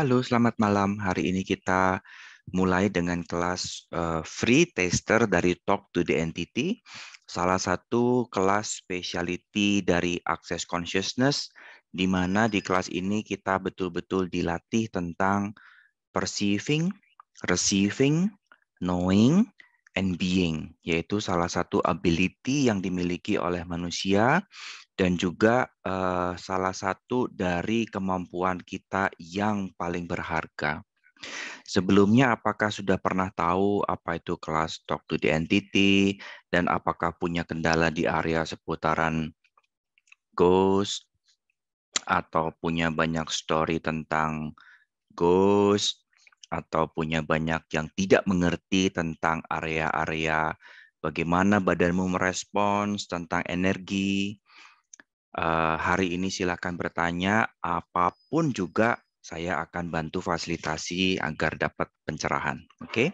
Halo, selamat malam. Hari ini kita mulai dengan kelas uh, free tester dari Talk to the Entity, salah satu kelas speciality dari Access Consciousness, di mana di kelas ini kita betul-betul dilatih tentang perceiving, receiving, knowing, and being, yaitu salah satu ability yang dimiliki oleh manusia dan juga uh, salah satu dari kemampuan kita yang paling berharga. Sebelumnya apakah sudah pernah tahu apa itu kelas talk to the entity dan apakah punya kendala di area seputaran ghost atau punya banyak story tentang ghost atau punya banyak yang tidak mengerti tentang area-area bagaimana badanmu merespons tentang energi Eh, hari ini silakan bertanya apapun juga saya akan bantu fasilitasi agar dapat pencerahan. Oke. Okay?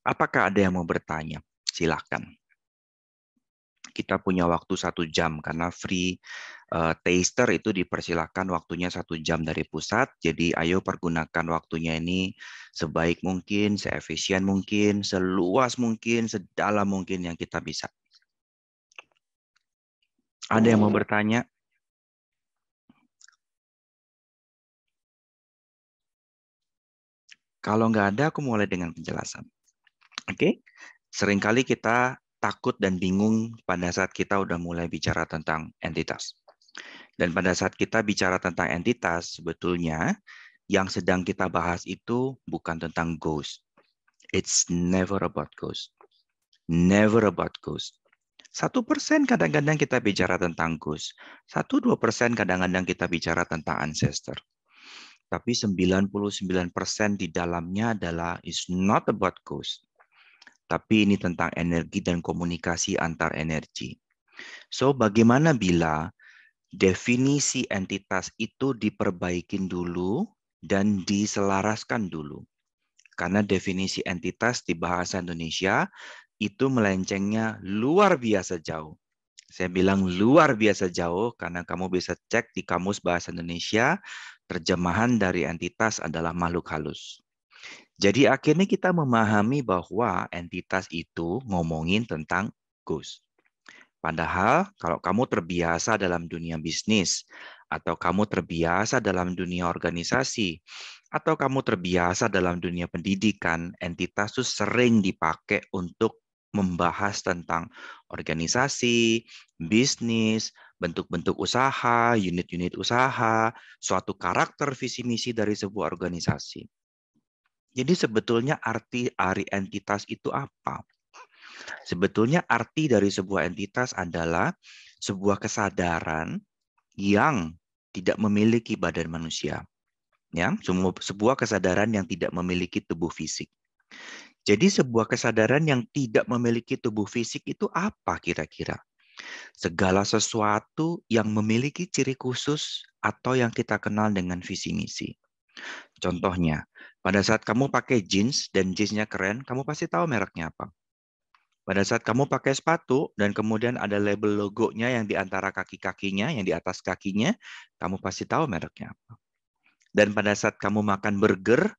Apakah ada yang mau bertanya? Silakan. Kita punya waktu satu jam karena free uh, taster itu dipersilakan waktunya satu jam dari pusat. Jadi ayo pergunakan waktunya ini sebaik mungkin, seefisien mungkin, seluas mungkin, sedalam mungkin yang kita bisa. Ada yang mau oh. bertanya? Kalau nggak ada, aku mulai dengan penjelasan. Oke, okay? seringkali kita takut dan bingung pada saat kita udah mulai bicara tentang entitas. Dan pada saat kita bicara tentang entitas, sebetulnya yang sedang kita bahas itu bukan tentang ghost. It's never about ghost. Never about ghost. Satu persen kadang-kadang kita bicara tentang Gus. Satu dua persen kadang-kadang kita bicara tentang ancestor. Tapi 99 persen di dalamnya adalah is not about Gus. Tapi ini tentang energi dan komunikasi antar energi. So bagaimana bila definisi entitas itu diperbaikin dulu dan diselaraskan dulu. Karena definisi entitas di bahasa Indonesia itu melencengnya luar biasa jauh. Saya bilang luar biasa jauh karena kamu bisa cek di Kamus Bahasa Indonesia, terjemahan dari entitas adalah makhluk halus. Jadi akhirnya kita memahami bahwa entitas itu ngomongin tentang ghost. Padahal kalau kamu terbiasa dalam dunia bisnis, atau kamu terbiasa dalam dunia organisasi, atau kamu terbiasa dalam dunia pendidikan, entitas itu sering dipakai untuk membahas tentang organisasi, bisnis, bentuk-bentuk usaha, unit-unit usaha, suatu karakter visi misi dari sebuah organisasi. Jadi sebetulnya arti ari entitas itu apa? Sebetulnya arti dari sebuah entitas adalah sebuah kesadaran yang tidak memiliki badan manusia. Ya, sebuah kesadaran yang tidak memiliki tubuh fisik. Jadi sebuah kesadaran yang tidak memiliki tubuh fisik itu apa kira-kira? Segala sesuatu yang memiliki ciri khusus atau yang kita kenal dengan visi misi. Contohnya, pada saat kamu pakai jeans dan jeansnya keren, kamu pasti tahu mereknya apa. Pada saat kamu pakai sepatu dan kemudian ada label logonya yang di antara kaki-kakinya, yang di atas kakinya, kamu pasti tahu mereknya apa. Dan pada saat kamu makan burger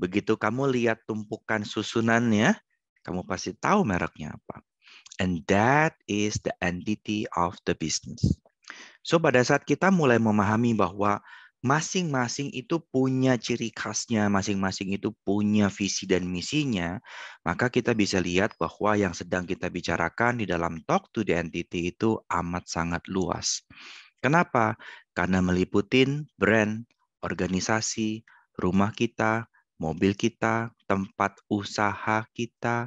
Begitu kamu lihat tumpukan susunannya, kamu pasti tahu mereknya apa. And that is the entity of the business. So pada saat kita mulai memahami bahwa masing-masing itu punya ciri khasnya, masing-masing itu punya visi dan misinya, maka kita bisa lihat bahwa yang sedang kita bicarakan di dalam talk to the entity itu amat sangat luas. Kenapa? Karena meliputin brand, organisasi, rumah kita, mobil kita, tempat usaha kita,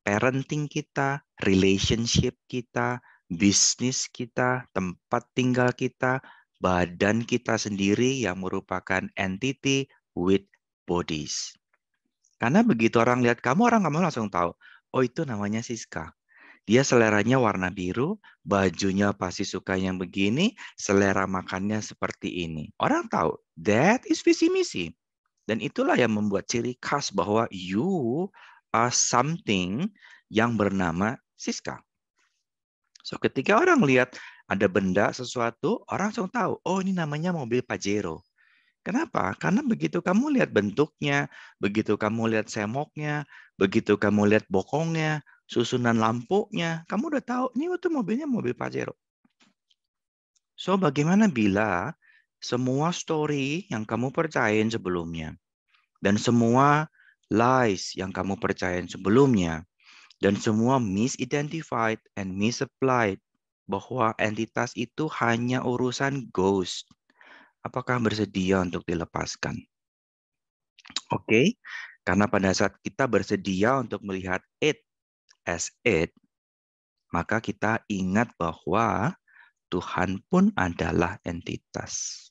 parenting kita, relationship kita, bisnis kita, tempat tinggal kita, badan kita sendiri yang merupakan entity with bodies. Karena begitu orang lihat kamu, orang kamu langsung tahu, oh itu namanya Siska. Dia seleranya warna biru, bajunya pasti suka yang begini, selera makannya seperti ini. Orang tahu, that is visi misi. Dan itulah yang membuat ciri khas bahwa you are something yang bernama Siska. So ketika orang lihat ada benda sesuatu, orang langsung tahu, oh ini namanya mobil Pajero. Kenapa? Karena begitu kamu lihat bentuknya, begitu kamu lihat semoknya, begitu kamu lihat bokongnya, susunan lampunya, kamu udah tahu ini itu mobilnya mobil Pajero. So bagaimana bila semua story yang kamu percayain sebelumnya dan semua lies yang kamu percayain sebelumnya dan semua misidentified and misapplied bahwa entitas itu hanya urusan ghost. Apakah bersedia untuk dilepaskan? Oke, okay? karena pada saat kita bersedia untuk melihat it as it, maka kita ingat bahwa Tuhan pun adalah entitas.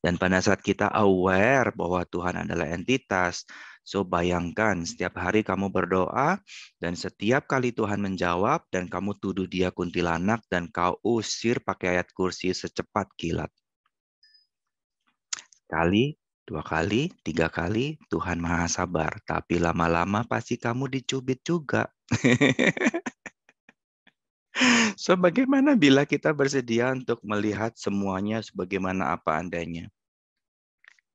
Dan pada saat kita aware bahwa Tuhan adalah entitas, so bayangkan setiap hari kamu berdoa dan setiap kali Tuhan menjawab dan kamu tuduh dia kuntilanak dan kau usir pakai ayat kursi secepat kilat. kali, dua kali, tiga kali, Tuhan maha sabar. Tapi lama-lama pasti kamu dicubit juga. Sebagaimana bagaimana bila kita bersedia untuk melihat semuanya sebagaimana apa adanya.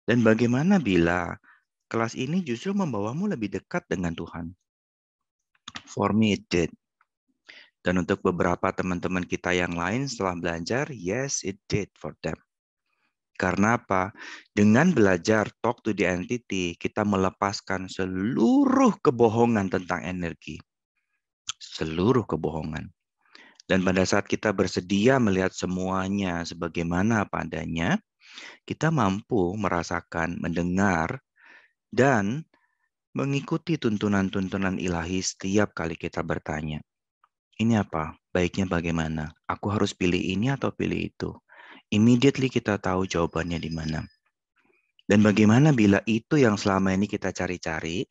Dan bagaimana bila kelas ini justru membawamu lebih dekat dengan Tuhan? For me it did. Dan untuk beberapa teman-teman kita yang lain setelah belajar, yes it did for them. Karena apa? Dengan belajar talk to the entity, kita melepaskan seluruh kebohongan tentang energi. Seluruh kebohongan. Dan pada saat kita bersedia melihat semuanya sebagaimana padanya, kita mampu merasakan, mendengar, dan mengikuti tuntunan-tuntunan ilahi setiap kali kita bertanya. Ini apa? Baiknya bagaimana? Aku harus pilih ini atau pilih itu? Immediately kita tahu jawabannya di mana. Dan bagaimana bila itu yang selama ini kita cari-cari,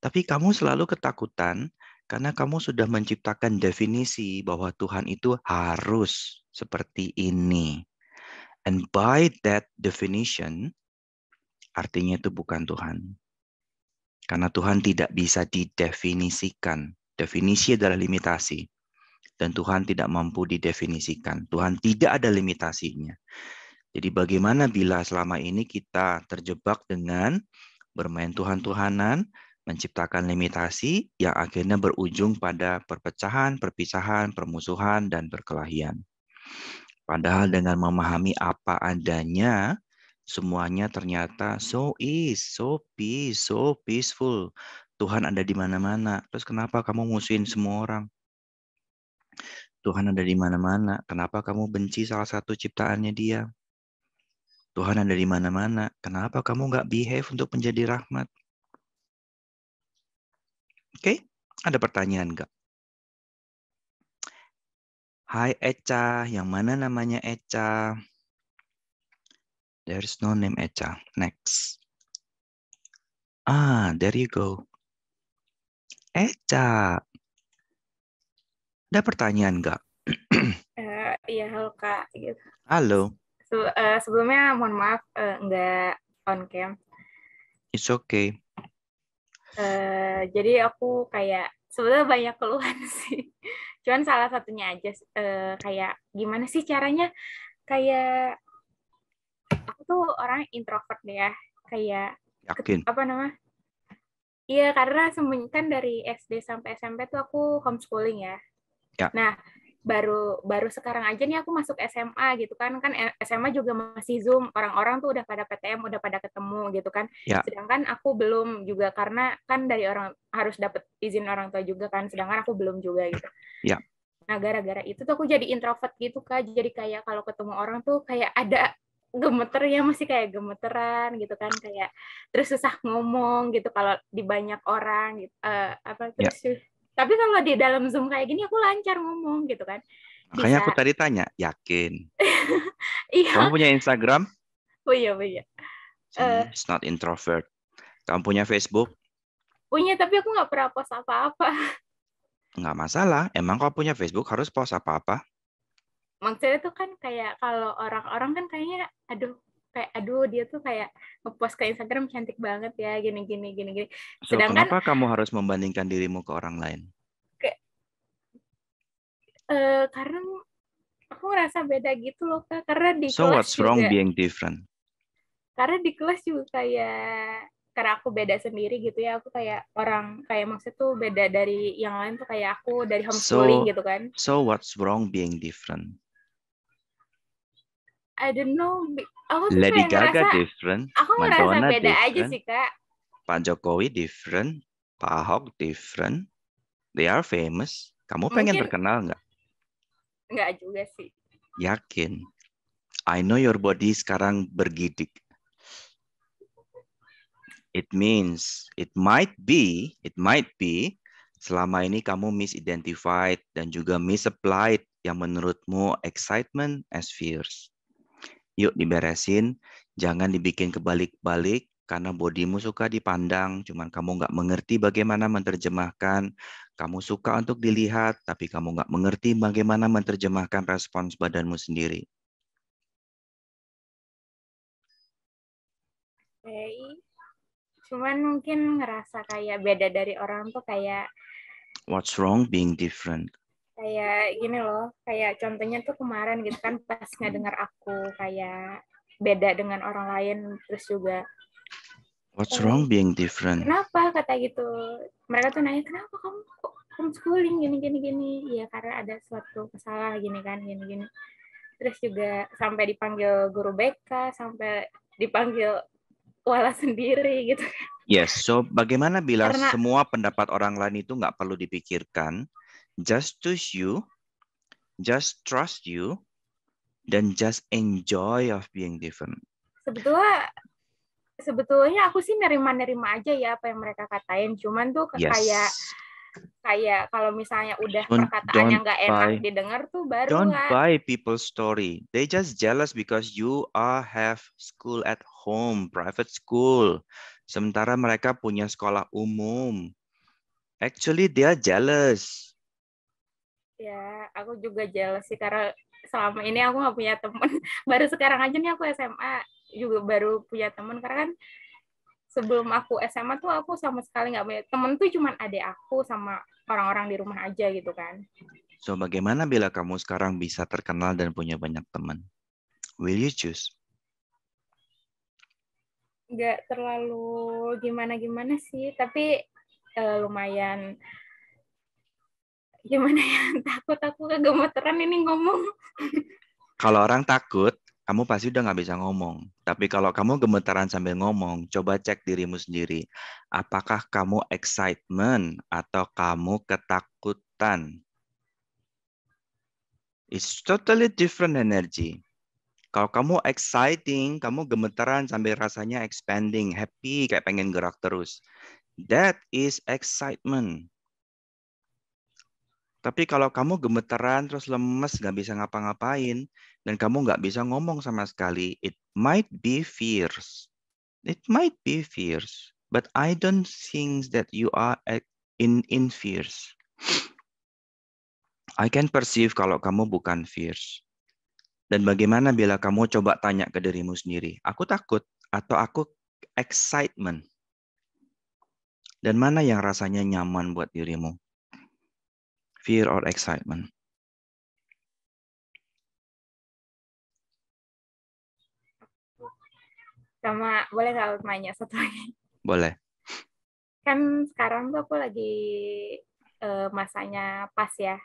tapi kamu selalu ketakutan karena kamu sudah menciptakan definisi bahwa Tuhan itu harus seperti ini. And by that definition, artinya itu bukan Tuhan. Karena Tuhan tidak bisa didefinisikan. Definisi adalah limitasi. Dan Tuhan tidak mampu didefinisikan. Tuhan tidak ada limitasinya. Jadi bagaimana bila selama ini kita terjebak dengan bermain Tuhan-Tuhanan, menciptakan limitasi yang akhirnya berujung pada perpecahan, perpisahan, permusuhan, dan perkelahian. Padahal dengan memahami apa adanya, semuanya ternyata so easy, so peace, so peaceful. Tuhan ada di mana-mana. Terus kenapa kamu musuhin semua orang? Tuhan ada di mana-mana. Kenapa kamu benci salah satu ciptaannya dia? Tuhan ada di mana-mana. Kenapa kamu nggak behave untuk menjadi rahmat? Oke, okay? ada pertanyaan nggak? Hai Echa, yang mana namanya Echa? There is no name Echa. Next. Ah, there you go. Echa. Ada pertanyaan nggak? Eh, iya, uh, halo Kak. Gitu. Halo. Se uh, eh, sebelumnya mohon maaf uh, nggak on cam. It's okay. Uh, jadi aku kayak sebenarnya banyak keluhan sih. Cuman salah satunya aja uh, kayak gimana sih caranya kayak aku tuh orang introvert deh ya. Kayak Yakin. apa nama? Iya, karena sembunyikan dari SD sampai SMP tuh aku homeschooling ya. ya. Nah, baru baru sekarang aja nih aku masuk SMA gitu kan kan eh, SMA juga masih zoom orang-orang tuh udah pada PTM udah pada ketemu gitu kan ya. sedangkan aku belum juga karena kan dari orang harus dapat izin orang tua juga kan sedangkan aku belum juga gitu ya. nah gara-gara itu tuh aku jadi introvert gitu kan jadi kayak kalau ketemu orang tuh kayak ada gemeter ya masih kayak gemeteran gitu kan kayak terus susah ngomong gitu kalau di banyak orang gitu uh, apa ya. terus ya tapi kalau di dalam Zoom kayak gini aku lancar ngomong gitu kan. Bisa. Makanya aku tadi tanya, yakin? iya. Kamu punya Instagram? Punya, punya. Uh, It's not introvert. Kamu punya Facebook? Punya, oh tapi aku nggak pernah post apa-apa. Nggak masalah. Emang kalau punya Facebook harus post apa-apa? Maksudnya tuh kan kayak kalau orang-orang kan kayaknya, aduh kayak aduh dia tuh kayak ngepost ke Instagram cantik banget ya gini gini gini gini. So, Sedangkan kenapa kamu harus membandingkan dirimu ke orang lain? Ke, uh, karena aku ngerasa beda gitu loh kak karena di so kelas what's juga, wrong being different? Karena di kelas juga kayak karena aku beda sendiri gitu ya aku kayak orang kayak maksud tuh beda dari yang lain tuh kayak aku dari homeschooling so, gitu kan so what's wrong being different I don't know. Aku tuh Lady Gaga ngerasa, different. Aku ngerasa beda different. aja sih kak. Pak Jokowi different. Pak Ahok different. They are famous. Kamu Mungkin... pengen terkenal nggak? Nggak juga sih. Yakin. I know your body sekarang bergidik. It means it might be, it might be selama ini kamu misidentified dan juga misapplied yang menurutmu excitement as fears. Yuk diberesin, jangan dibikin kebalik-balik karena bodimu suka dipandang, cuman kamu nggak mengerti bagaimana menerjemahkan. Kamu suka untuk dilihat, tapi kamu nggak mengerti bagaimana menerjemahkan respons badanmu sendiri. Okay. Cuman mungkin ngerasa kayak beda dari orang tuh kayak What's wrong being different? kayak gini loh kayak contohnya tuh kemarin gitu kan pas nggak dengar aku kayak beda dengan orang lain terus juga What's wrong being different? Kenapa kata gitu? Mereka tuh nanya kenapa kamu kok homeschooling gini gini gini? Ya karena ada suatu kesalahan gini kan gini gini. Terus juga sampai dipanggil guru BK, sampai dipanggil wala sendiri gitu. Kan. Yes, so bagaimana bila karena, semua pendapat orang lain itu nggak perlu dipikirkan, just choose you, just trust you, dan just enjoy of being different. Sebetulnya sebetulnya aku sih nerima-nerima aja ya apa yang mereka katain. Cuman tuh yes. kayak kayak kalau misalnya udah don't, yang nggak enak buy, didengar tuh baru don't lah. buy people's story they just jealous because you are have school at home private school sementara mereka punya sekolah umum actually they are jealous Ya, aku juga jelas sih karena selama ini aku nggak punya temen. Baru sekarang aja nih aku SMA juga baru punya temen karena kan sebelum aku SMA tuh aku sama sekali nggak punya temen tuh cuman adik aku sama orang-orang di rumah aja gitu kan. So bagaimana bila kamu sekarang bisa terkenal dan punya banyak teman? Will you choose? Gak terlalu gimana-gimana sih, tapi uh, lumayan gimana ya takut aku kegemeteran ini ngomong kalau orang takut kamu pasti udah nggak bisa ngomong. Tapi kalau kamu gemeteran sambil ngomong, coba cek dirimu sendiri. Apakah kamu excitement atau kamu ketakutan? It's totally different energy. Kalau kamu exciting, kamu gemeteran sambil rasanya expanding, happy, kayak pengen gerak terus. That is excitement. Tapi kalau kamu gemeteran terus lemes nggak bisa ngapa-ngapain dan kamu nggak bisa ngomong sama sekali, it might be fears. It might be fears, but I don't think that you are in in fears. I can perceive kalau kamu bukan fears. Dan bagaimana bila kamu coba tanya ke dirimu sendiri, aku takut atau aku excitement? Dan mana yang rasanya nyaman buat dirimu? fear or excitement. Sama boleh nggak nanya satu lagi? Boleh. Kan sekarang tuh aku lagi uh, masanya pas ya.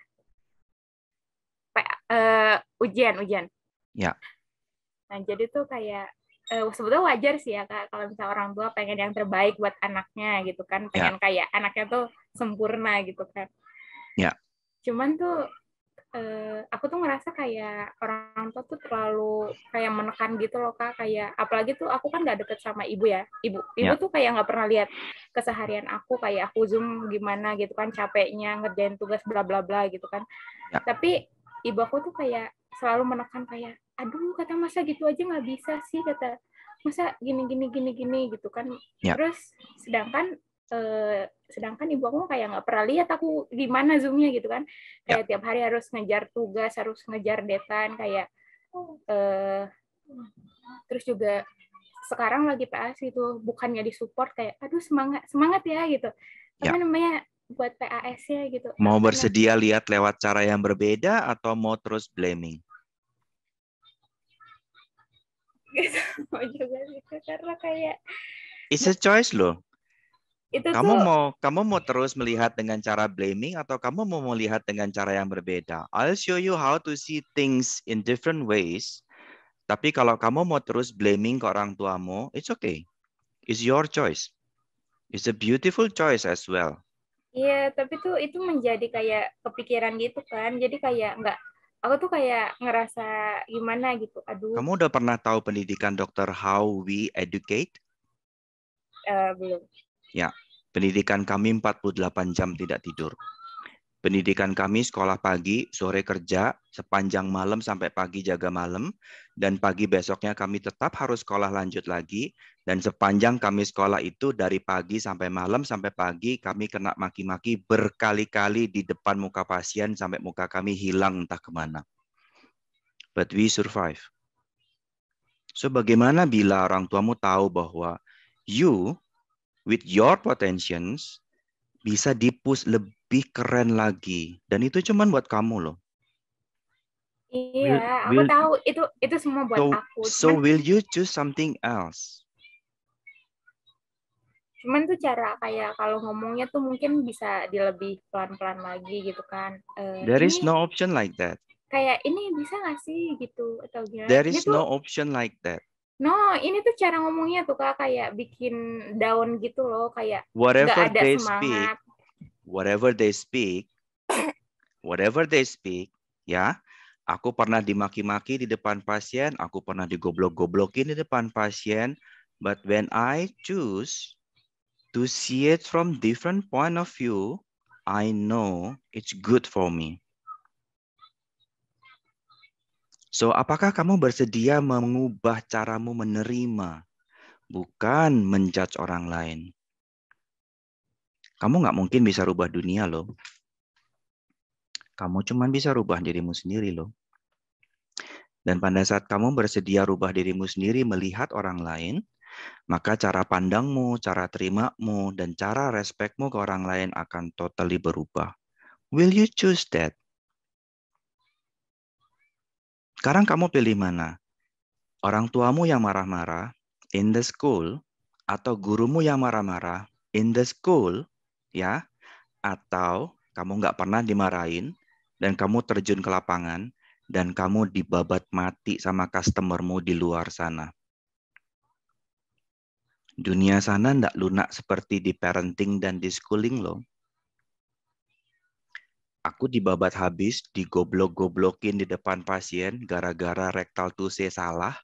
uh, ujian, ujian. Ya. Nah, jadi tuh kayak uh, sebetulnya wajar sih ya kak kalau misalnya orang tua pengen yang terbaik buat anaknya gitu kan ya. pengen yeah. kayak anaknya tuh sempurna gitu kan yeah cuman tuh Uh, aku tuh ngerasa kayak orang tua tuh terlalu kayak menekan gitu loh kak kayak apalagi tuh aku kan nggak deket sama ibu ya ibu ibu yeah. tuh kayak nggak pernah lihat keseharian aku kayak aku zoom gimana gitu kan capeknya ngerjain tugas bla bla bla gitu kan yeah. tapi ibu aku tuh kayak selalu menekan kayak aduh kata masa gitu aja nggak bisa sih kata masa gini gini gini gini gitu kan yeah. terus sedangkan Eh, sedangkan ibu aku kayak nggak pernah lihat aku gimana zoomnya gitu kan kayak yeah. tiap hari harus ngejar tugas harus ngejar deadline kayak uh, terus juga sekarang lagi PAS itu bukannya disupport kayak aduh semangat semangat ya gitu apa yeah. namanya buat PAS ya gitu mau bersedia lihat lewat cara yang berbeda atau mau terus blaming gitu juga gitu, karena kayak It's a choice loh itu kamu tuh, mau kamu mau terus melihat dengan cara blaming atau kamu mau melihat dengan cara yang berbeda I'll show you how to see things in different ways tapi kalau kamu mau terus blaming ke orang tuamu it's okay it's your choice it's a beautiful choice as well iya yeah, tapi tuh itu menjadi kayak kepikiran gitu kan jadi kayak nggak aku tuh kayak ngerasa gimana gitu aduh kamu udah pernah tahu pendidikan dokter how we educate uh, belum Ya, pendidikan kami 48 jam tidak tidur. Pendidikan kami sekolah pagi, sore kerja, sepanjang malam sampai pagi jaga malam, dan pagi besoknya kami tetap harus sekolah lanjut lagi, dan sepanjang kami sekolah itu dari pagi sampai malam sampai pagi kami kena maki-maki berkali-kali di depan muka pasien sampai muka kami hilang entah kemana. But we survive. So bagaimana bila orang tuamu tahu bahwa you with your potentials bisa dipus lebih keren lagi dan itu cuman buat kamu loh. Iya, will, aku will, tahu itu itu semua buat so, aku. Cuman, so will you choose something else? Cuman tuh cara kayak kalau ngomongnya tuh mungkin bisa di lebih pelan-pelan lagi gitu kan. Uh, There ini, is no option like that. Kayak ini bisa gak sih gitu atau gimana? There is no option like that. No, ini tuh cara ngomongnya tuh kak kayak bikin down gitu loh, kayak whatever gak ada they semangat. speak, whatever they speak, whatever they speak, ya. Aku pernah dimaki-maki di depan pasien, aku pernah digoblok-goblokin di depan pasien, but when I choose to see it from different point of view, I know it's good for me. So, apakah kamu bersedia mengubah caramu menerima, bukan menjudge orang lain? Kamu nggak mungkin bisa rubah dunia loh. Kamu cuma bisa rubah dirimu sendiri loh. Dan pada saat kamu bersedia rubah dirimu sendiri melihat orang lain, maka cara pandangmu, cara terimamu, dan cara respekmu ke orang lain akan totally berubah. Will you choose that? Sekarang kamu pilih mana? Orang tuamu yang marah-marah in the school atau gurumu yang marah-marah in the school ya atau kamu nggak pernah dimarahin dan kamu terjun ke lapangan dan kamu dibabat mati sama customermu di luar sana. Dunia sana nggak lunak seperti di parenting dan di schooling loh aku dibabat habis, digoblok-goblokin di depan pasien gara-gara rektal tuse salah.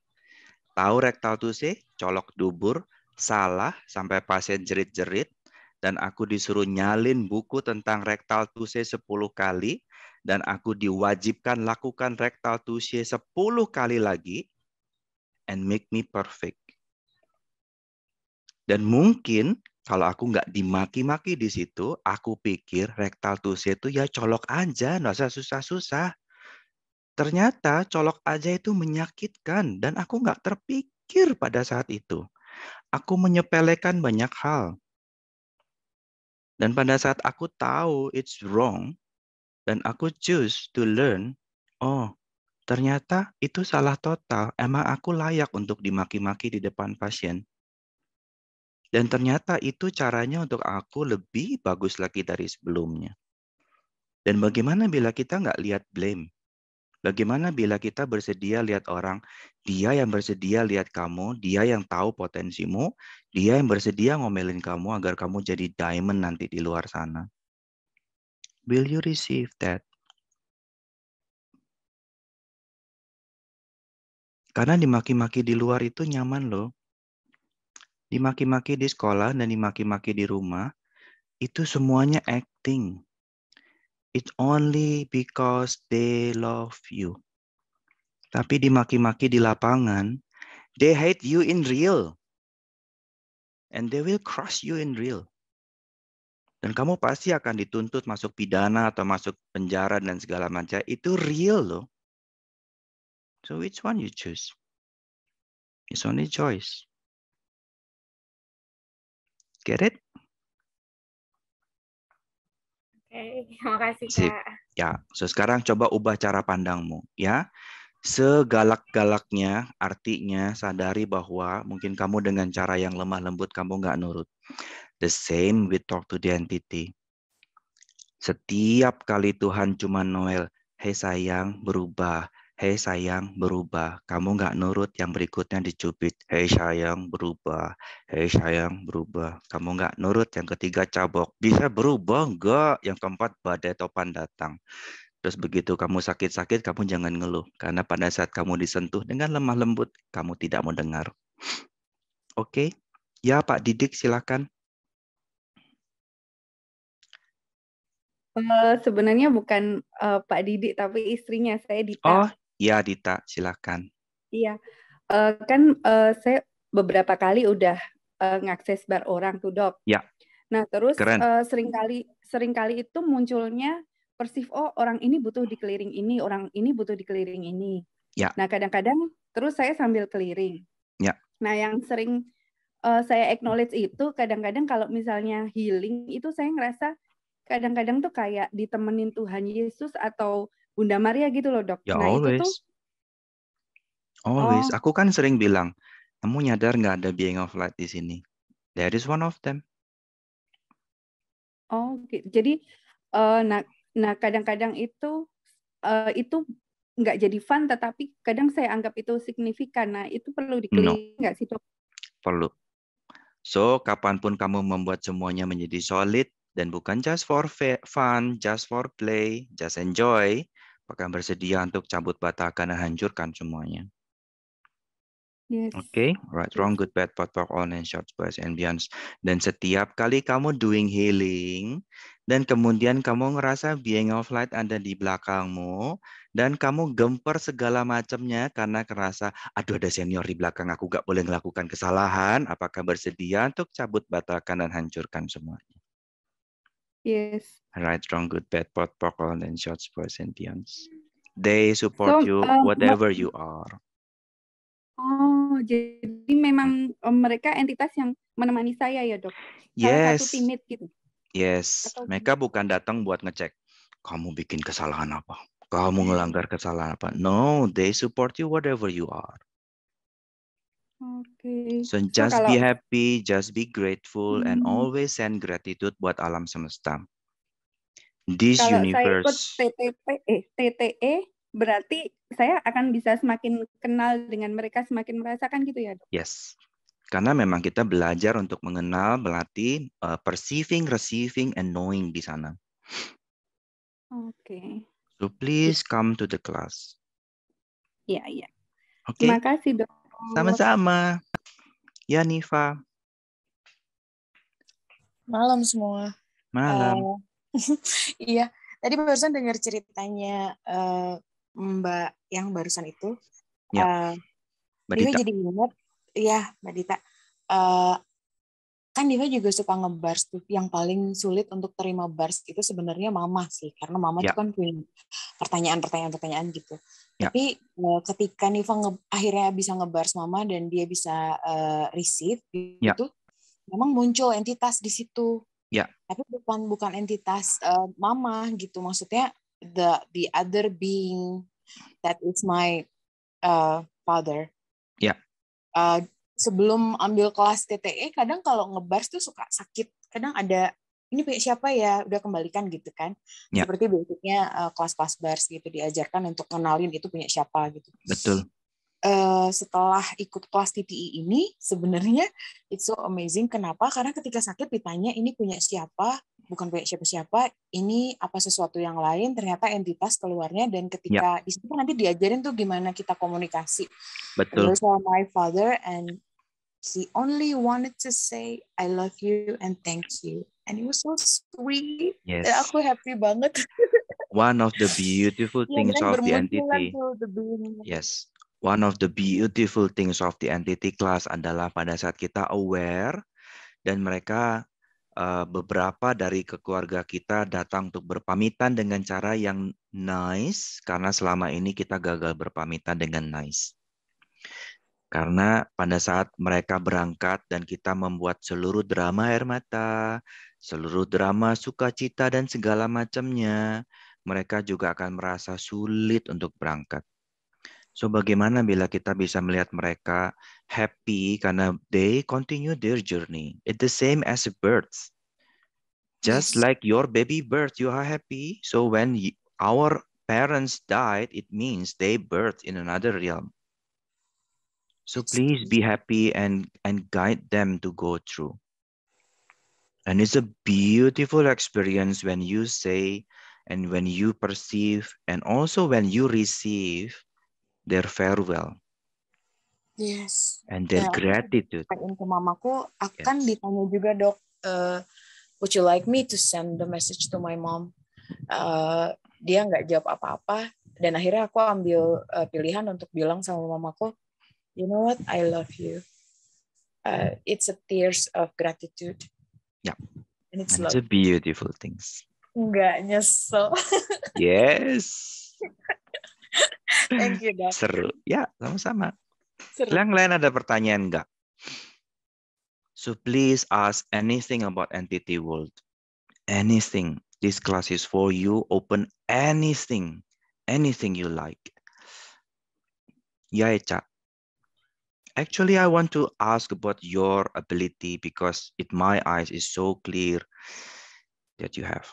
Tahu rektal tuse, colok dubur, salah sampai pasien jerit-jerit dan aku disuruh nyalin buku tentang rektal tuse 10 kali dan aku diwajibkan lakukan rektal tuse 10 kali lagi and make me perfect. Dan mungkin kalau aku nggak dimaki-maki di situ, aku pikir rektal tuh itu ya colok aja, nggak usah susah-susah. Ternyata colok aja itu menyakitkan dan aku nggak terpikir pada saat itu. Aku menyepelekan banyak hal. Dan pada saat aku tahu it's wrong, dan aku choose to learn, oh ternyata itu salah total, emang aku layak untuk dimaki-maki di depan pasien. Dan ternyata itu caranya untuk aku lebih bagus lagi dari sebelumnya. Dan bagaimana bila kita nggak lihat blame? Bagaimana bila kita bersedia lihat orang, dia yang bersedia lihat kamu, dia yang tahu potensimu, dia yang bersedia ngomelin kamu agar kamu jadi diamond nanti di luar sana. Will you receive that? Karena dimaki-maki di luar itu nyaman loh dimaki-maki di sekolah dan dimaki-maki di rumah, itu semuanya acting. It's only because they love you. Tapi dimaki-maki di lapangan, they hate you in real. And they will crush you in real. Dan kamu pasti akan dituntut masuk pidana atau masuk penjara dan segala macam. Itu real loh. So which one you choose? It's only choice. Get it? Oke, okay, makasih Sip. Ya, so sekarang coba ubah cara pandangmu, ya. Segalak-galaknya, artinya sadari bahwa mungkin kamu dengan cara yang lemah lembut kamu nggak nurut. The same with talk to the entity. Setiap kali Tuhan cuma Noel, hei sayang, berubah. Hei sayang, berubah. Kamu nggak nurut, yang berikutnya dicubit. Hei sayang, berubah. Hei sayang, berubah. Kamu nggak nurut, yang ketiga cabok. Bisa berubah nggak? Yang keempat badai topan datang. Terus begitu kamu sakit-sakit, kamu jangan ngeluh. Karena pada saat kamu disentuh dengan lemah lembut, kamu tidak mau dengar. Oke? Okay? Ya Pak Didik, silakan. Uh, sebenarnya bukan uh, Pak Didik tapi istrinya saya Dita. Oh, Iya, Dita, silakan. Iya, uh, kan uh, saya beberapa kali udah uh, ngakses bar orang tuh dok. Ya. Nah terus sering kali sering kali itu munculnya persif oh orang ini butuh di clearing ini, orang ini butuh di clearing ini. Ya. Nah kadang-kadang terus saya sambil clearing. Ya. Nah yang sering uh, saya acknowledge itu kadang-kadang kalau misalnya healing itu saya ngerasa kadang-kadang tuh kayak ditemenin Tuhan Yesus atau Bunda Maria gitu loh dok. Ya nah, always. Itu tuh, always. Oh. Aku kan sering bilang, kamu nyadar nggak ada being of light di sini? That is one of them. Oh, okay. jadi uh, nah, nah kadang-kadang itu uh, itu nggak jadi fun, tetapi kadang saya anggap itu signifikan. Nah, itu perlu dikelilingi nggak sih dok? Perlu. So, kapanpun kamu membuat semuanya menjadi solid dan bukan just for fun, just for play, just enjoy, Apakah bersedia untuk cabut batakan dan hancurkan semuanya? Yes. Oke, okay? right, wrong, good, bad, pot, pot, all, and short, boys, and beyonds. Dan setiap kali kamu doing healing, dan kemudian kamu ngerasa being of light ada di belakangmu, dan kamu gemper segala macamnya karena kerasa, aduh ada senior di belakang, aku gak boleh melakukan kesalahan, apakah bersedia untuk cabut, batalkan, dan hancurkan semuanya? Yes. Right, wrong, good, bad, pot, pock, and then shots, boys, and They support so, you um, whatever you are. Oh, jadi memang eh, mereka entitas yang menemani saya ya dok? Yes. satu timid gitu? Yes. Atau... Mereka bukan datang buat ngecek. Kamu bikin kesalahan apa? Kamu ngelanggar kesalahan apa? No, they support you whatever you are. Okay. So just so, kalau... be happy, just be grateful, and hmm. always send gratitude buat alam semesta. This kalau universe. Kalau saya ikut TTP, eh, TTE, berarti saya akan bisa semakin kenal dengan mereka, semakin merasakan gitu ya Yes. Karena memang kita belajar untuk mengenal, melatih, eh, perceiving, receiving, and knowing di sana. Oke. Okay. So please come to the class. Iya, yeah, iya. Yeah. Okay. Terima kasih dok. Sama-sama. Ya, Nifa. Malam semua. Malam. Uh, iya, tadi barusan dengar ceritanya uh, Mbak yang barusan itu. Ya. Uh, Mbak Dita. jadi ingat, ya Mbak Dita. Uh, kan Diva juga suka ngebars tuh yang paling sulit untuk terima bars itu sebenarnya mama sih karena mama yeah. tuh ya. kan punya pertanyaan-pertanyaan pertanyaan gitu yeah. tapi eh, ketika Niva nge akhirnya bisa ngebars mama dan dia bisa uh, receive yeah. memang muncul entitas di situ yeah. tapi bukan bukan entitas uh, mama gitu maksudnya the the other being that is my uh, father yeah. Ya. uh, sebelum ambil kelas TTE kadang kalau ngebars tuh suka sakit kadang ada ini punya siapa ya udah kembalikan gitu kan ya. seperti basicnya uh, kelas-kelas bars gitu diajarkan untuk kenalin itu punya siapa gitu betul uh, setelah ikut kelas TTI e ini sebenarnya it's so amazing kenapa karena ketika sakit ditanya ini punya siapa bukan punya siapa-siapa, ini apa sesuatu yang lain, ternyata entitas keluarnya dan ya. ketika yeah. di situ kan nanti diajarin tuh gimana kita komunikasi. Betul. Those my father and he only wanted to say I love you and thank you. And it was so sweet. Yes. aku happy banget. One of the beautiful ya, things kan of the entity. Yes. One of the beautiful things of the entity class adalah pada saat kita aware dan mereka Eh, beberapa dari keluarga kita datang untuk berpamitan dengan cara yang nice karena selama ini kita gagal berpamitan dengan nice. Karena pada saat mereka berangkat dan kita membuat seluruh drama air mata, seluruh drama sukacita dan segala macamnya, mereka juga akan merasa sulit untuk berangkat. So bagaimana bila kita bisa melihat mereka happy karena they continue their journey. It's the same as birds. Just yes. like your baby bird, you are happy. So when our parents died, it means they birthed in another realm. So please be happy and, and guide them to go through. And it's a beautiful experience when you say and when you perceive and also when you receive their farewell. Yes. And their yeah. gratitude. Tanyain ke mamaku, akan yes. ditanya juga dok, uh, would you like me to send the message to my mom? Uh, dia nggak jawab apa-apa, dan akhirnya aku ambil uh, pilihan untuk bilang sama mamaku, you know what, I love you. Uh, it's a tears of gratitude. Yeah. And it's, and it's a beautiful things. Enggak nyesel. yes. Thank you, Dok. Seru. Ya, sama-sama. Yang lain ada pertanyaan enggak? So please ask anything about entity world. Anything. This class is for you. Open anything. Anything you like. Ya, Eca. Actually, I want to ask about your ability because it my eyes is so clear that you have.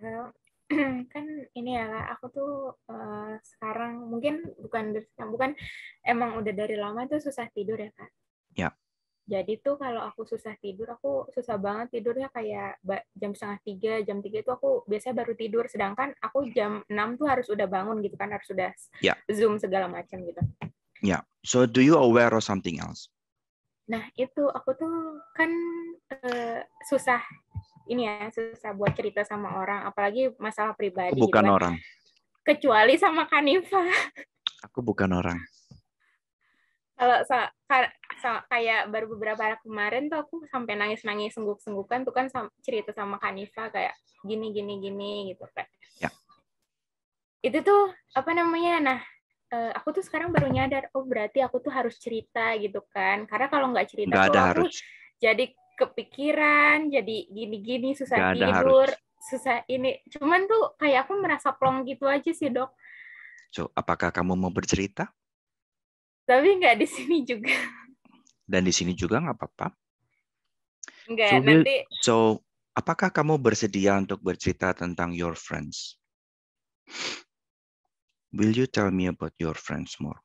Well, kan ini ya kak, aku tuh uh, sekarang mungkin bukan bukan emang udah dari lama tuh susah tidur ya kak. Ya. Jadi tuh kalau aku susah tidur, aku susah banget tidurnya kayak jam setengah tiga, jam tiga itu aku biasanya baru tidur. Sedangkan aku jam enam tuh harus udah bangun gitu kan, harus sudah ya. zoom segala macam gitu. Ya. So do you aware of something else? Nah itu aku tuh kan uh, susah ini ya susah buat cerita sama orang apalagi masalah pribadi aku bukan orang kecuali sama Kanifa aku bukan orang kalau so, so, kayak baru beberapa hari kemarin tuh aku sampai nangis-nangis sengguk-senggukan tuh kan cerita sama Kanifa kayak gini gini gini gitu kan. Ya. Itu tuh apa namanya? Nah, eh, aku tuh sekarang baru nyadar oh berarti aku tuh harus cerita gitu kan. Karena kalau nggak cerita gak ada harus. jadi kepikiran jadi gini-gini susah Gak tidur harus. susah ini cuman tuh kayak aku merasa plong gitu aja sih dok so apakah kamu mau bercerita tapi nggak di sini juga dan di sini juga nggak apa-apa nggak so, nanti so apakah kamu bersedia untuk bercerita tentang your friends will you tell me about your friends more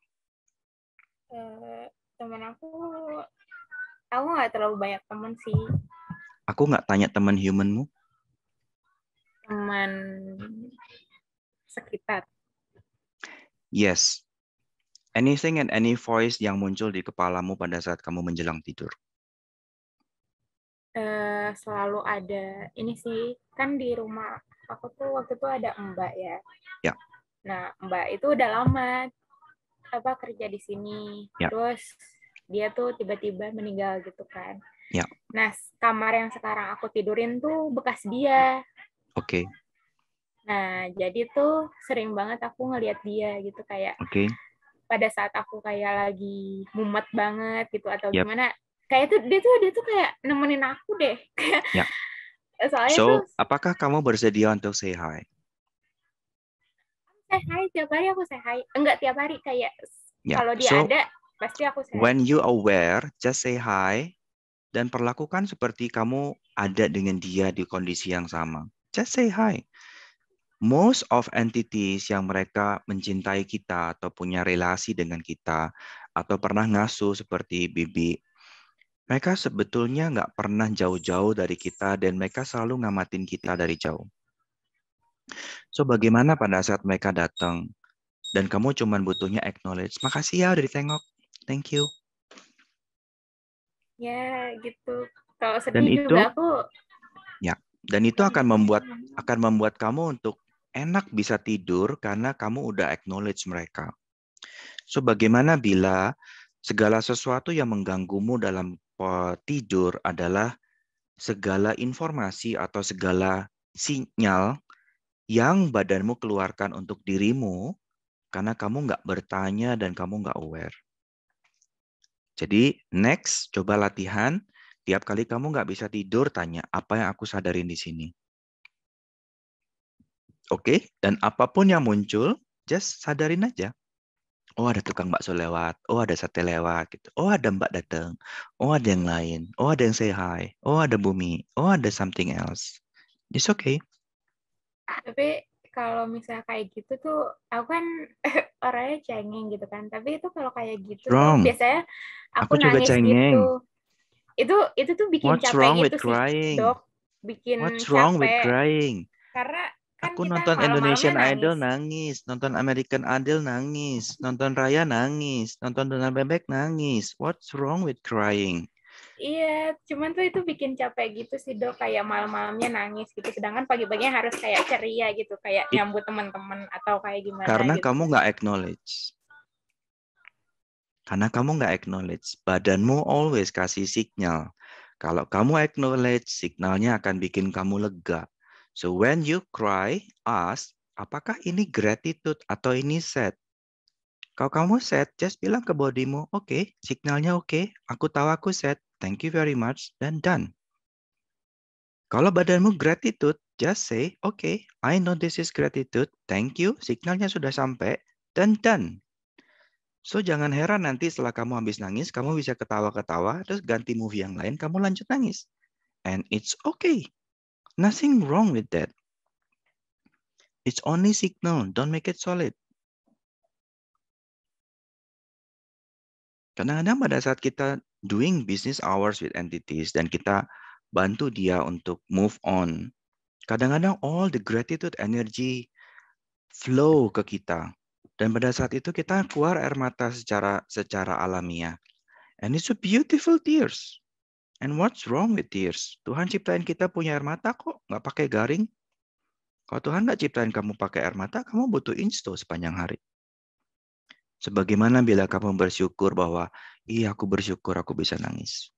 aku nggak terlalu banyak temen sih aku nggak tanya teman humanmu teman sekitar yes anything and any voice yang muncul di kepalamu pada saat kamu menjelang tidur uh, selalu ada ini sih kan di rumah aku tuh waktu itu ada mbak ya ya nah mbak itu udah lama apa kerja di sini yeah. terus dia tuh tiba-tiba meninggal gitu kan. Ya. Nah, kamar yang sekarang aku tidurin tuh bekas dia. Oke. Okay. Nah, jadi tuh sering banget aku ngeliat dia gitu kayak. Oke. Okay. Pada saat aku kayak lagi mumet banget gitu atau yep. Ya. gimana, kayak itu dia tuh dia tuh kayak nemenin aku deh. ya. Soalnya so, tuh, apakah kamu bersedia untuk say hi? Say hi tiap hari aku say hi. Enggak tiap hari kayak ya. kalau dia so, ada Pasti aku sehat. When you aware, just say hi dan perlakukan seperti kamu ada dengan dia di kondisi yang sama. Just say hi. Most of entities yang mereka mencintai kita atau punya relasi dengan kita atau pernah ngasuh seperti Bibi, mereka sebetulnya nggak pernah jauh-jauh dari kita dan mereka selalu ngamatin kita dari jauh. So bagaimana pada saat mereka datang dan kamu cuma butuhnya acknowledge, makasih ya udah ditengok, Thank you. Ya, gitu. Kalau sedih dan itu, juga aku Ya, dan itu akan iya. membuat akan membuat kamu untuk enak bisa tidur karena kamu udah acknowledge mereka. So bagaimana bila segala sesuatu yang mengganggumu dalam eh, tidur adalah segala informasi atau segala sinyal yang badanmu keluarkan untuk dirimu karena kamu nggak bertanya dan kamu nggak aware. Jadi next, coba latihan. Tiap kali kamu nggak bisa tidur, tanya apa yang aku sadarin di sini. Oke, okay? dan apapun yang muncul, just sadarin aja. Oh ada tukang bakso lewat, oh ada sate lewat, gitu. Oh ada mbak datang, oh ada yang lain, oh ada yang say hi, oh ada bumi, oh ada something else. It's okay. Tapi kalau misalnya kayak gitu tuh aku kan orangnya cengeng gitu kan tapi itu kalau kayak gitu tuh, biasanya aku, aku nangis juga gitu itu itu tuh bikin What's capek wrong gitu with sih crying? dok bikin What's capek. wrong with crying karena kan aku nonton ya Indonesian nangis. Idol nangis nonton American Idol nangis nonton Raya nangis nonton Donald Bebek nangis What's wrong with crying Iya, cuman tuh itu bikin capek gitu sih dok, kayak malam-malamnya nangis gitu. Sedangkan pagi pagi harus kayak ceria gitu, kayak nyambut teman-teman atau kayak gimana. Karena gitu. kamu nggak acknowledge. Karena kamu nggak acknowledge, badanmu always kasih signal. Kalau kamu acknowledge, signalnya akan bikin kamu lega. So when you cry, ask, apakah ini gratitude atau ini sad? Kalau kamu sad, just bilang ke bodimu, oke, okay, signalnya oke, okay, aku tahu aku sad, thank you very much, dan done. Kalau badanmu gratitude, just say, okay, I know this is gratitude, thank you, signalnya sudah sampai, dan done. So jangan heran nanti setelah kamu habis nangis, kamu bisa ketawa-ketawa, terus ganti movie yang lain, kamu lanjut nangis. And it's okay. Nothing wrong with that. It's only signal, don't make it solid. Kadang-kadang pada saat kita doing business hours with entities dan kita bantu dia untuk move on. Kadang-kadang all the gratitude energy flow ke kita dan pada saat itu kita keluar air mata secara secara alamiah. And it's a beautiful tears. And what's wrong with tears? Tuhan ciptain kita punya air mata kok, nggak pakai garing. Kalau Tuhan nggak ciptain kamu pakai air mata, kamu butuh insto sepanjang hari. Sebagaimana bila kamu bersyukur bahwa Iya, aku bersyukur aku bisa nangis.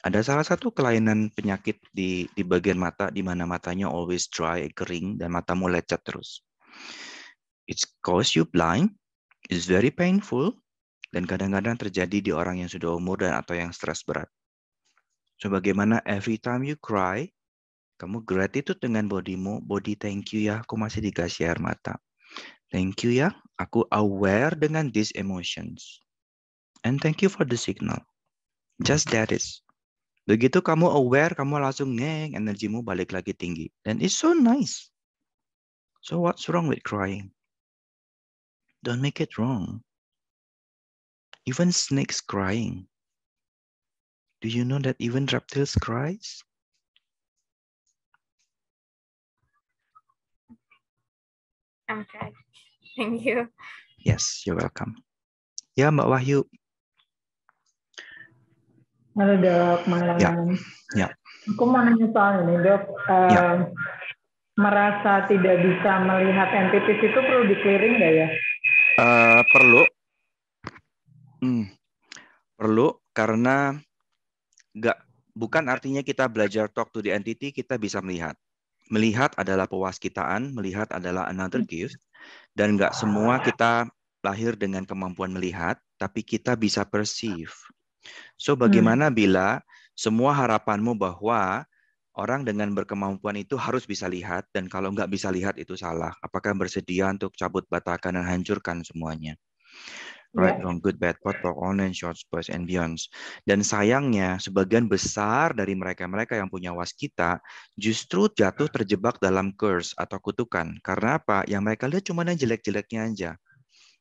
Ada salah satu kelainan penyakit di, di bagian mata di mana matanya always dry, kering, dan matamu lecet terus. It's cause you blind, it's very painful, dan kadang-kadang terjadi di orang yang sudah umur dan atau yang stres berat. So, bagaimana every time you cry, kamu gratitude dengan bodimu, body thank you ya, aku masih dikasih air mata. Thank you ya, aku aware dengan these emotions and thank you for the signal. Just that is. Begitu kamu aware, kamu langsung neng energimu balik lagi tinggi. And it's so nice. So what's wrong with crying? Don't make it wrong. Even snakes crying. Do you know that even reptiles cries? I'm okay. Thank you. Yes, you're welcome. Yeah, Mbak Wahyu, Halo dok, malam. Ya. ya. Aku mau nanya soal ini dok. Uh, ya. Merasa tidak bisa melihat entitas itu perlu di clearing nggak ya? Uh, perlu. Hmm. Perlu karena nggak bukan artinya kita belajar talk to the entity kita bisa melihat. Melihat adalah pewaskitaan, melihat adalah another hmm. gift, dan nggak semua kita lahir dengan kemampuan melihat, tapi kita bisa perceive. So hmm. bagaimana hmm. bila semua harapanmu bahwa orang dengan berkemampuan itu harus bisa lihat dan kalau nggak bisa lihat itu salah. Apakah bersedia untuk cabut batakan dan hancurkan semuanya? Right, wrong, iya. good, bad, pot, talk, online, short, boys, and beyonds. Dan sayangnya, sebagian besar dari mereka-mereka yang punya waskita justru jatuh terjebak dalam curse atau kutukan. Karena apa? Yang mereka lihat cuma yang jelek-jeleknya aja.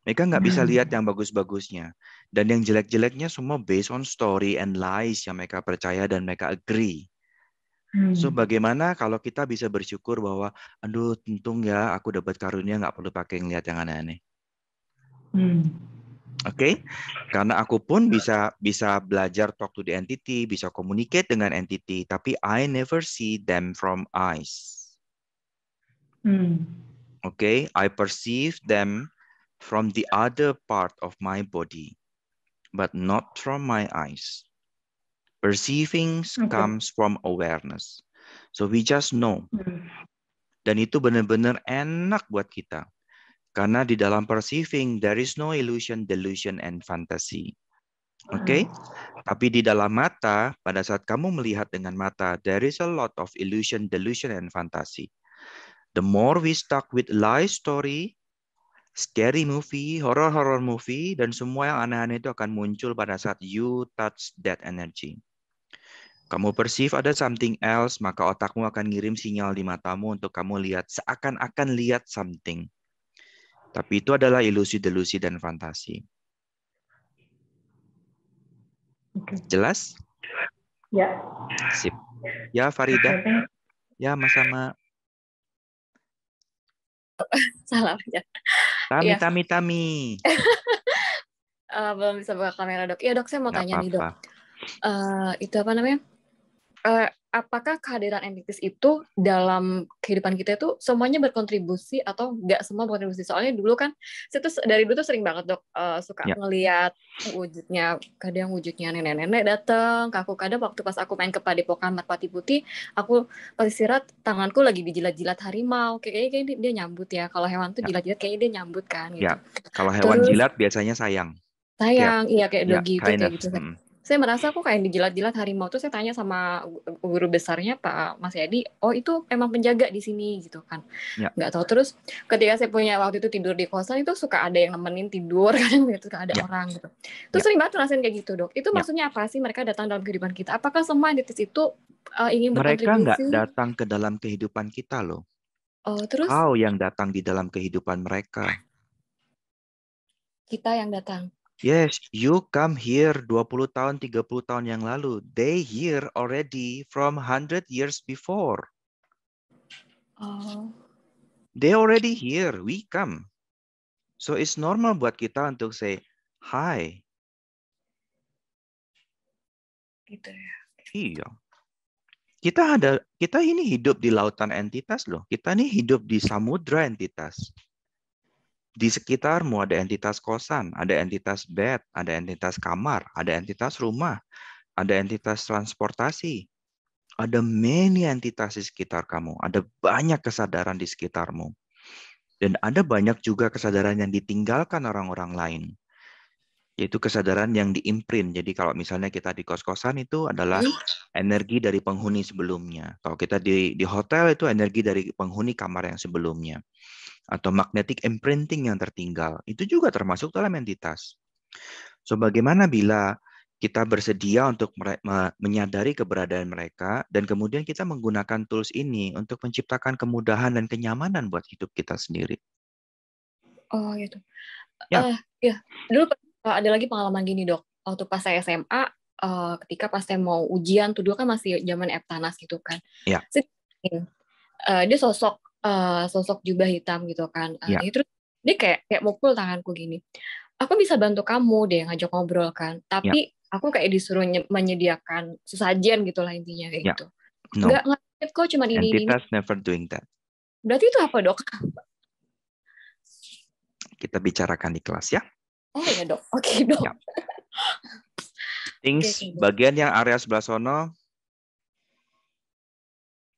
Mereka nggak bisa hmm. lihat yang bagus-bagusnya. Dan yang jelek-jeleknya semua based on story and lies yang mereka percaya dan mereka agree. So hmm. bagaimana kalau kita bisa bersyukur bahwa aduh untung ya aku dapat karunia nggak perlu pakai ngeliat yang aneh-aneh. Hmm. Oke, okay? karena aku pun bisa bisa belajar talk to the entity, bisa communicate dengan entity, tapi I never see them from eyes. Hmm. Oke, okay? I perceive them from the other part of my body, but not from my eyes. Perceiving okay. comes from awareness. So we just know. Hmm. Dan itu benar-benar enak buat kita. Karena di dalam perceiving, there is no illusion, delusion, and fantasy. Oke, okay? Hmm. tapi di dalam mata, pada saat kamu melihat dengan mata, there is a lot of illusion, delusion, and fantasy. The more we stuck with lie story, scary movie, horror-horror movie, dan semua yang aneh-aneh itu akan muncul pada saat you touch that energy. Kamu perceive ada something else, maka otakmu akan ngirim sinyal di matamu untuk kamu lihat, seakan-akan lihat something. Tapi itu adalah ilusi, delusi, dan fantasi. Okay. Jelas? Ya. Sip. Ya, Farida. Ya, Mas Sama. Salah ya. Tami, yeah. Tami, Tami. uh, belum bisa buka kamera dok. Iya dok, saya mau Gak tanya apa -apa. nih dok. Uh, itu apa namanya? uh, apakah kehadiran entitas itu dalam kehidupan kita itu semuanya berkontribusi atau nggak semua berkontribusi? Soalnya dulu kan saya tuh dari dulu tuh sering banget dok uh, suka yeah. ngelihat wujudnya kadang wujudnya nenek-nenek datang kaku aku kadang waktu pas aku main ke Padepokan Merpati Putih aku pas istirahat tanganku lagi dijilat-jilat harimau kayaknya kayak dia nyambut ya kalau hewan tuh ya. jilat-jilat kayaknya dia nyambut kan gitu. Yeah. Kalau hewan Terus, jilat biasanya sayang. Sayang, yeah. iya kayak yeah, ya, dogi gitu, kayak gitu. Kan saya merasa aku kayak dijilat-jilat harimau tuh saya tanya sama guru besarnya Pak Mas Yadi oh itu emang penjaga di sini gitu kan ya. nggak tahu terus ketika saya punya waktu itu tidur di kosan itu suka ada yang nemenin tidur kadang gitu ada ya. orang gitu ya. terus ya. sering banget ngerasain kayak gitu dok itu ya. maksudnya apa sih mereka datang dalam kehidupan kita apakah semua entitas itu uh, ingin mereka nggak datang ke dalam kehidupan kita loh oh terus kau yang datang di dalam kehidupan mereka kita yang datang Yes, you come here 20 tahun, 30 tahun yang lalu. They here already from 100 years before. Oh. They already here, we come. So it's normal buat kita untuk say hi. Gitu ya. Iya. Kita ada kita ini hidup di lautan entitas loh. Kita ini hidup di samudra entitas di sekitarmu ada entitas kosan, ada entitas bed, ada entitas kamar, ada entitas rumah, ada entitas transportasi, ada many entitas di sekitar kamu, ada banyak kesadaran di sekitarmu. Dan ada banyak juga kesadaran yang ditinggalkan orang-orang lain. Yaitu kesadaran yang diimprint. Jadi kalau misalnya kita di kos-kosan itu adalah hmm? energi dari penghuni sebelumnya. Kalau kita di, di hotel itu energi dari penghuni kamar yang sebelumnya atau magnetic imprinting yang tertinggal. Itu juga termasuk dalam entitas. So, bagaimana bila kita bersedia untuk menyadari keberadaan mereka dan kemudian kita menggunakan tools ini untuk menciptakan kemudahan dan kenyamanan buat hidup kita sendiri. Oh gitu. Ya. Uh, ya. Dulu eh, ada lagi pengalaman gini dok. Waktu pas saya SMA, uh, eh, ketika pas saya mau ujian tuh dulu kan masih zaman Eptanas gitu kan. Ya. uh, dia sosok uh, sosok jubah hitam gitu kan. Uh, eh, yeah. Dia terus dia kayak kayak mukul tanganku gini. Aku bisa bantu kamu deh ngajak ngobrol kan. Tapi yeah. aku kayak disuruh menyediakan gitu gitulah intinya kayak yeah. gitu. No. Gak ngerti kok cuman ini Entitas ini. never doing that. Berarti itu apa dok? Kita bicarakan di kelas ya. Oh iya dok, oke okay, dok. Yeah. Things okay, bagian yang area sebelah sono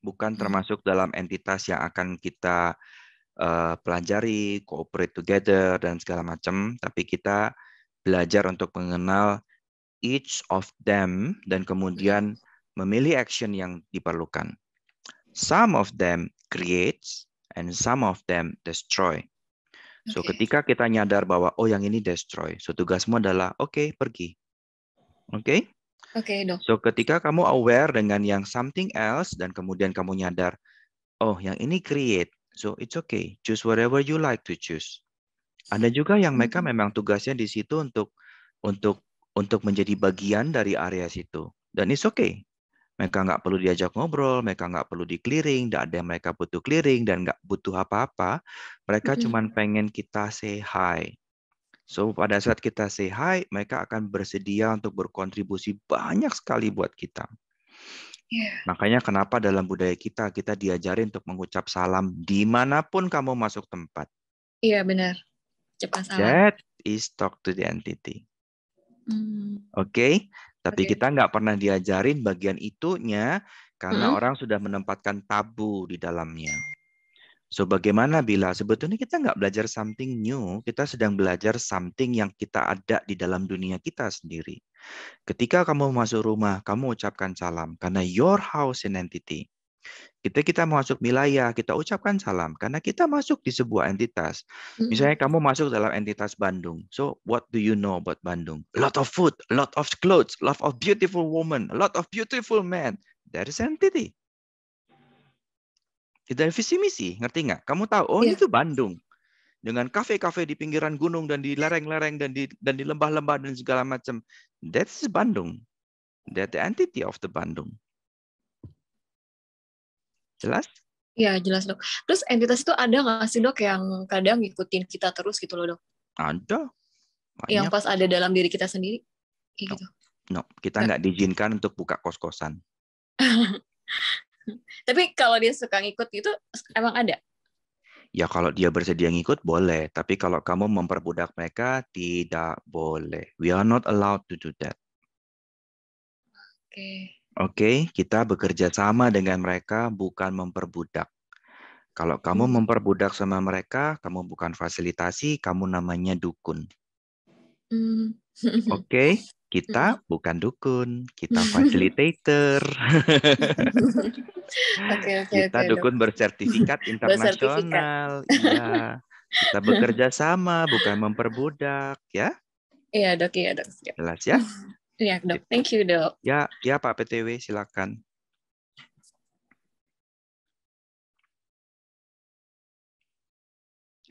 bukan hmm. termasuk dalam entitas yang akan kita uh, pelajari, cooperate together dan segala macam, tapi kita belajar untuk mengenal each of them dan kemudian hmm. memilih action yang diperlukan. Some of them creates and some of them destroy. So okay. ketika kita nyadar bahwa oh yang ini destroy, so tugasmu adalah oke okay, pergi. Oke? Okay? Oke, okay, dok. So ketika kamu aware dengan yang something else dan kemudian kamu nyadar, oh yang ini create, so it's okay, choose whatever you like to choose. Ada juga yang mereka hmm. memang tugasnya di situ untuk untuk untuk menjadi bagian dari area situ dan it's okay. Mereka nggak perlu diajak ngobrol, mereka nggak perlu di clearing, nggak ada yang mereka butuh clearing dan nggak butuh apa-apa. Mereka mm -hmm. cuma pengen kita say hi. So, pada saat kita say hi, mereka akan bersedia untuk berkontribusi banyak sekali buat kita. Yeah. Makanya kenapa dalam budaya kita, kita diajarin untuk mengucap salam dimanapun kamu masuk tempat. Iya, yeah, benar. Cepat salam. That is talk to the entity. Mm. Oke? Okay? Tapi okay. kita nggak pernah diajarin bagian itunya karena mm. orang sudah menempatkan tabu di dalamnya. So bagaimana bila sebetulnya kita nggak belajar something new, kita sedang belajar something yang kita ada di dalam dunia kita sendiri. Ketika kamu masuk rumah, kamu ucapkan salam karena your house and entity. Kita kita masuk wilayah, kita ucapkan salam karena kita masuk di sebuah entitas. Misalnya kamu masuk dalam entitas Bandung. So what do you know about Bandung? lot of food, lot of clothes, lot of beautiful woman, lot of beautiful men. That is entity. Itu dalam visi misi, ngerti nggak? Kamu tahu, oh yeah. itu Bandung dengan kafe-kafe di pinggiran gunung dan di lereng-lereng dan di dan di lembah-lembah dan segala macam. that's Bandung. That's the entity of the Bandung. Jelas? Iya, jelas dok. Terus entitas itu ada nggak sih dok yang kadang ngikutin kita terus gitu loh dok? Ada. Banyak. Yang pas ada dalam diri kita sendiri? Kayak no. gitu. No, kita nggak diizinkan untuk buka kos-kosan. Tapi kalau dia suka ngikut itu emang ada? Ya kalau dia bersedia ngikut boleh, tapi kalau kamu memperbudak mereka tidak boleh. We are not allowed to do that. Oke. Okay. Oke, okay, kita bekerja sama dengan mereka bukan memperbudak. Kalau kamu hmm. memperbudak sama mereka, kamu bukan fasilitasi, kamu namanya dukun. Hmm. Oke. Okay? Kita hmm. bukan dukun, kita facilitator. okay, okay, kita okay, dukun bersertifikat internasional. Iya. Kita bekerja sama, bukan memperbudak, ya. Iya, Dok, iya, Dok. Jelas ya? Iya, Dok. Gitu. Thank you, Dok. Ya, ya Pak PTW, silakan.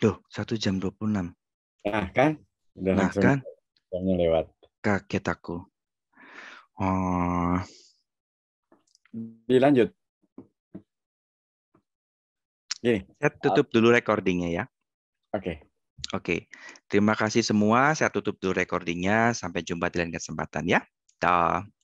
Duh, satu jam dua puluh enam. Nah, kan? Udah nah, kan? lewat kaget aku. Oh. Dilanjut. Gini. Saya tutup dulu recordingnya ya. Oke. Okay. Oke. Okay. Terima kasih semua. Saya tutup dulu recordingnya. Sampai jumpa di lain kesempatan ya. Dah.